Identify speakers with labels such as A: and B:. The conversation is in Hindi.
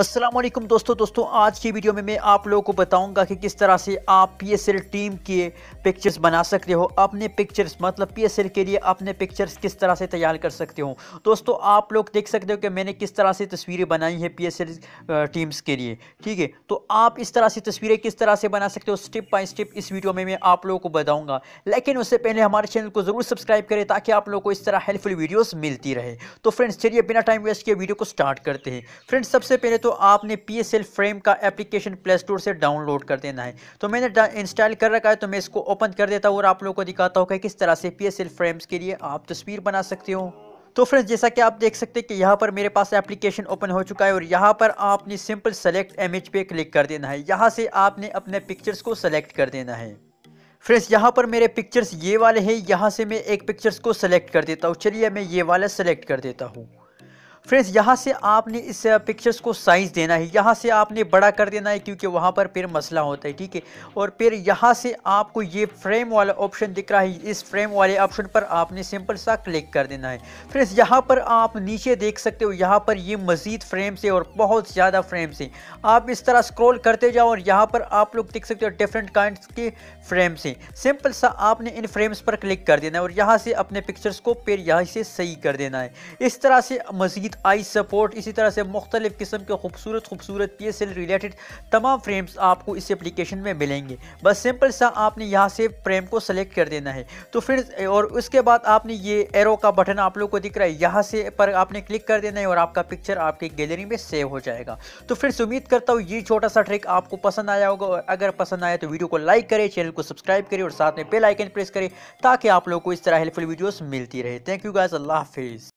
A: असलम दोस्तों दोस्तों आज की वीडियो में मैं आप लोगों को बताऊंगा कि किस तरह से आप एल टीम के पिक्चर्स बना सकते हो अपने पिक्चर्स मतलब एल के लिए अपने पिक्चर्स किस तरह से तैयार कर सकते हो दोस्तों आप लोग देख सकते हो कि मैंने किस तरह से तस्वीरें बनाई हैं एल टीम्स के लिए ठीक है तो आप इस तरह से तस्वीरें किस तरह से बना सकते हो स्टेप बाई स्टेप इस वीडियो में मैं आप लोगों को बताऊँगा लेकिन उससे पहले हमारे चैनल को ज़रूर सब्सक्राइब करें ताकि आप लोग को इस तरह हेल्पफुल वीडियोज़ मिलती रहे तो फ्रेंड्स चलिए बिना टाइम वेस्ट किए वीडियो को स्टार्ट करते हैं फ्रेंड्स सबसे पहले तो आपने पी एस एल फ्रेम का एप्लीकेशन प्ले स्टोर से डाउनलोड कर देना है तो मैंने इंस्टॉल कर रखा है तो मैं इसको ओपन कर देता हूँ और आप लोगों को दिखाता हूँ कि किस तरह से पी एस एल फ्रेम्स के लिए आप तस्वीर बना सकते हो तो फ्रेंड्स जैसा कि आप देख सकते हैं कि यहाँ पर मेरे पास एप्लीकेशन ओपन हो चुका है और यहाँ पर आपने सिंपल सेलेक्ट इमेज पे क्लिक कर देना है यहाँ से आपने अपने पिक्चर्स को सेलेक्ट कर देना है फ्रेंड्स यहाँ पर मेरे पिक्चर्स ये वाले हैं यहाँ से मैं एक पिक्चर्स को सेलेक्ट कर देता हूँ चलिए मैं ये वाला सेलेक्ट कर देता हूँ फ्रेंड्स यहाँ से आपने इस पिक्चर्स को साइज़ देना है यहाँ से आपने बड़ा कर देना है क्योंकि वहाँ पर फिर मसला होता है ठीक है और फिर यहाँ से आपको ये फ्रेम वाला ऑप्शन दिख रहा है इस फ्रेम वाले ऑप्शन पर आपने सिंपल सा क्लिक कर देना है फ्रेंड्स यहाँ पर आप नीचे देख सकते हो यहाँ पर ये मज़ीद फ्रेम्स है और बहुत ज़्यादा फ्रेम्स हैं आप इस तरह स्क्रोल करते जाओ और यहाँ पर आप लोग देख सकते हो डिफरेंट काइंड के फ्रेम्स हैं सिंपल सा आपने इन फ्रेम्स पर क्लिक कर देना है और यहाँ से अपने पिक्चर्स को फिर यहाँ से सही कर देना है इस तरह से मज़ीद विद आई सपोर्ट इसी तरह से मुख्तलिफ़ किस्म के खूबसूरत खूबसूरत पी एस एल रिलेटेड तमाम फ्रेम्स आपको इस एप्लीकेशन में मिलेंगे बस सिंपल सा आपने यहाँ से फ्रेम को सेलेक्ट कर देना है तो फिर और उसके बाद आपने ये एरो का बटन आप लोग को दिख रहा है यहाँ से पर आपने क्लिक कर देना है और आपका पिक्चर आपकी गैलरी में सेव हो जाएगा तो फिर उम्मीद करता हूँ ये छोटा सा ट्रिक आपको पसंद आया होगा और अगर पसंद आया तो वीडियो को लाइक करें चैनल को सब्सक्राइब करें और साथ में बेल आइकन प्रेस करें ताकि आप लोग को इस तरह हेल्पफुल वीडियोस मिलती रहे थैंक यू गाइस अल्लाह हाफिज़